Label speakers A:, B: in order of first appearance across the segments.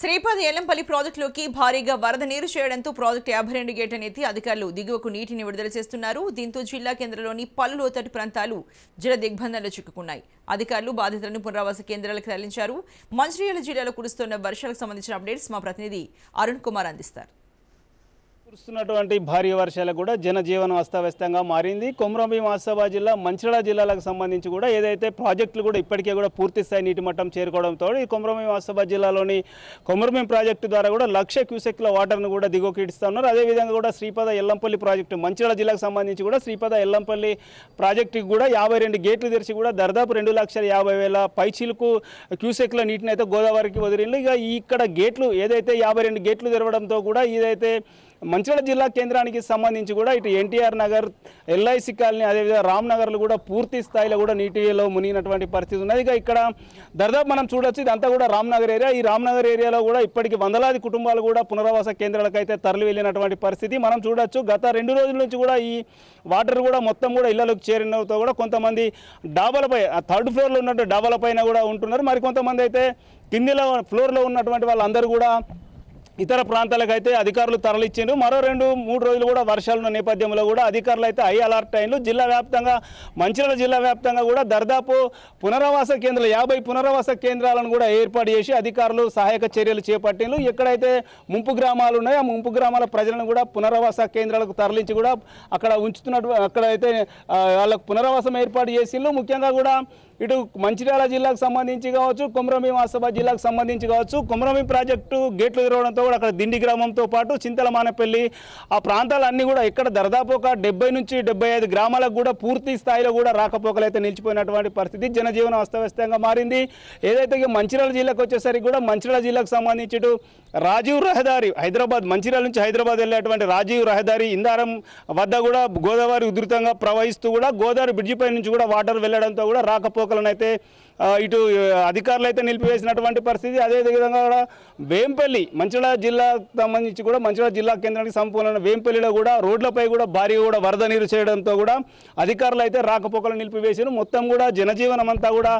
A: శ్రీపాది ఎల్లంపల్లి ప్రాజెక్టులోకి భారీగా వరద నీరు చేయడంతో ప్రాజెక్టు యాభై రెండు గేట్లను ఎత్తి అధికారులు దిగువకు నీటిని విడుదల చేస్తున్నారు దీంతో జిల్లా కేంద్రంలోని పలు లోతటి ప్రాంతాలు జల దిగ్బంధంలో చిక్కుకున్నాయి అధికారులు బాధితులను పునరావాస కేంద్రాలకు తరలించారు మంచిర్యాల జిల్లాలో కురుస్తున్న వర్షాలకు సంబంధించిన అప్డేట్స్ మా ప్రతినిధి అరుణ్ కుమార్ అందిస్తారు
B: కురుస్తున్నటువంటి భారీ వర్షాలకు కూడా జనజీవనం అస్తవ్యస్తంగా మారింది కొమరంభీం మహాసభా జిల్లా మంచిర్యాల జిల్లాలకు సంబంధించి కూడా ఏదైతే ప్రాజెక్టులు కూడా ఇప్పటికే కూడా స్థాయి నీటి మట్టం చేరుకోవడంతో ఈ కొమరంభీం మహాసభా జిల్లాలోని కొమరంభీం ప్రాజెక్టు ద్వారా కూడా లక్ష క్యూసెక్ల వాటర్ను కూడా దిగుకీడిస్తూ ఉన్నారు అదేవిధంగా కూడా శ్రీపద ఎల్లంపల్లి ప్రాజెక్టు మంచిర్యాల జిల్లాకు సంబంధించి కూడా శ్రీపద ఎల్లంపల్లి ప్రాజెక్టుకి కూడా యాభై రెండు గేట్లు తెరిచి కూడా దాదాపు రెండు లక్షల యాభై వేల పైచీలకు క్యూసెక్ల నీటిని అయితే గోదావరికి వదిలింది ఇక ఇక్కడ గేట్లు ఏదైతే యాభై రెండు గేట్లు తెరవడంతో కూడా ఇదైతే మంచిర్యాల జిల్లా కేంద్రానికి సంబంధించి కూడా ఇటు ఎన్టీఆర్ నగర్ ఎల్ఐసి కాలనీ అదేవిధంగా రామ్ నగర్లు కూడా పూర్తి స్థాయిలో కూడా నీటిలో మునిగినటువంటి పరిస్థితి ఉన్నది ఇక ఇక్కడ దర్దాపు మనం చూడొచ్చు ఇదంతా కూడా రామ్నగర్ ఏరియా ఈ రామ్నగర్ ఏరియాలో కూడా ఇప్పటికి వందలాది కుటుంబాలు కూడా పునరావాస కేంద్రాలకైతే తరలి వెళ్ళినటువంటి పరిస్థితి మనం చూడొచ్చు గత రెండు రోజుల నుంచి కూడా ఈ వాటర్ కూడా మొత్తం కూడా ఇళ్లలోకి చేరినతో కూడా కొంతమంది డాబాలపై థర్డ్ ఫ్లోర్లో ఉన్నట్టు డాబాలపైన కూడా ఉంటున్నారు మరి కొంతమంది అయితే కిందిలో ఫ్లోర్లో ఉన్నటువంటి వాళ్ళందరూ కూడా ఇతర ప్రాంతాలకు అయితే అధికారులు తరలిచ్చిండ్రు మరో రెండు మూడు రోజులు కూడా వర్షాలున్న నేపథ్యంలో కూడా అధికారులు అయితే హై అలర్ట్ అయిన జిల్లా వ్యాప్తంగా మంచిర్యాల జిల్లా వ్యాప్తంగా కూడా దర్దాపు పునరావాస కేంద్రాలు యాభై పునరావాస కేంద్రాలను కూడా ఏర్పాటు చేసి అధికారులు సహాయక చర్యలు చేపట్టిండ్రు ఎక్కడైతే ముంపు గ్రామాలు ఉన్నాయో ఆ ముంపు గ్రామాల ప్రజలను కూడా పునరావాస కేంద్రాలకు తరలించి కూడా అక్కడ ఉంచుతున్నట్టు అక్కడైతే వాళ్ళకు పునరావాసం ఏర్పాటు చేసిండ్రు ముఖ్యంగా కూడా ఇటు మంచిర్యాల జిల్లాకు సంబంధించి కావచ్చు కుమ్రమీం ఆసాబాద్ జిల్లాకు సంబంధించి కావచ్చు కుమ్రమీం ప్రాజెక్టు గేట్లు తెరవడంతో కూడా అక్కడ దిండి గ్రామంతో పాటు చింతలమానపల్లి ఆ ప్రాంతాలన్నీ కూడా ఇక్కడ దర్దాపు ఒక నుంచి డెబ్బై ఐదు గ్రామాలకు కూడా పూర్తి స్థాయిలో కూడా రాకపోకలు అయితే నిలిచిపోయినటువంటి పరిస్థితి జనజీవనం అస్తవ్యస్తంగా మారింది ఏదైతే మంచిర్యాల జిల్లాకు వచ్చేసరికి కూడా మంచిర్యాల జిల్లాకు సంబంధించి రాజీవ్ రహదారి హైదరాబాద్ మంచిర్యాల నుంచి హైదరాబాద్ వెళ్ళేటువంటి రాజీవ్ రహదారి ఇందారం వద్ద కూడా గోదావరి ఉధృతంగా ప్రవహిస్తూ కూడా గోదావరి బ్రిడ్జిపై నుంచి కూడా వాటర్ వెళ్ళడంతో కూడా రాకపోక యువకులను అయితే ఇటు అధికారులు అయితే నిలిపివేసినటువంటి పరిస్థితి అదేవిధంగా కూడా వేంపల్లి మంచిర్యాల జిల్లా సంబంధించి కూడా మంచిర్యాల జిల్లా కేంద్రానికి సంపూర్ణ వేంపల్లిలో కూడా రోడ్లపై కూడా భారీ కూడా వరద నీరు చేయడంతో కూడా అధికారులు అయితే రాకపోకలు నిలిపివేశారు మొత్తం కూడా జనజీవనం అంతా కూడా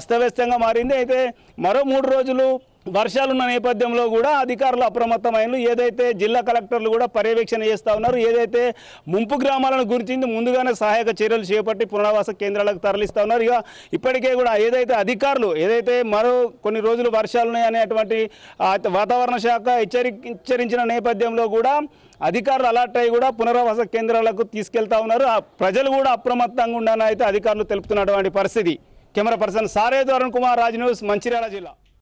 B: అస్తవ్యస్తంగా మారింది అయితే మరో మూడు రోజులు వర్షాలున్న నేపథ్యంలో కూడా అధికారులు అప్రమత్తమైన ఏదైతే జిల్లా కలెక్టర్లు కూడా పర్యవేక్షణ చేస్తూ ఉన్నారు ఏదైతే ముంపు గ్రామాలను గురించి ముందుగానే సహాయక చర్యలు చేపట్టి పునరావాస కేంద్రాలకు తరలిస్తూ ఉన్నారు ఇక ఇప్పటికే కూడా ఏదైతే ఏదైతే అధికారులు ఏదైతే మరో కొన్ని రోజులు వర్షాలు ఉన్నాయనేటువంటి వాతావరణ శాఖ హెచ్చరి హెచ్చరించిన నేపథ్యంలో కూడా అధికారులు అలర్ట్ అయ్యి కూడా పునరావాస కేంద్రాలకు తీసుకెళ్తా ఉన్నారు ఆ ప్రజలు కూడా అప్రమత్తంగా ఉండాలని అయితే అధికారులు తెలుపుతున్నటువంటి పరిస్థితి కెమెరా పర్సన్ సారే కుమార్ రాజ్ న్యూస్ మంచిర్యాల జిల్లా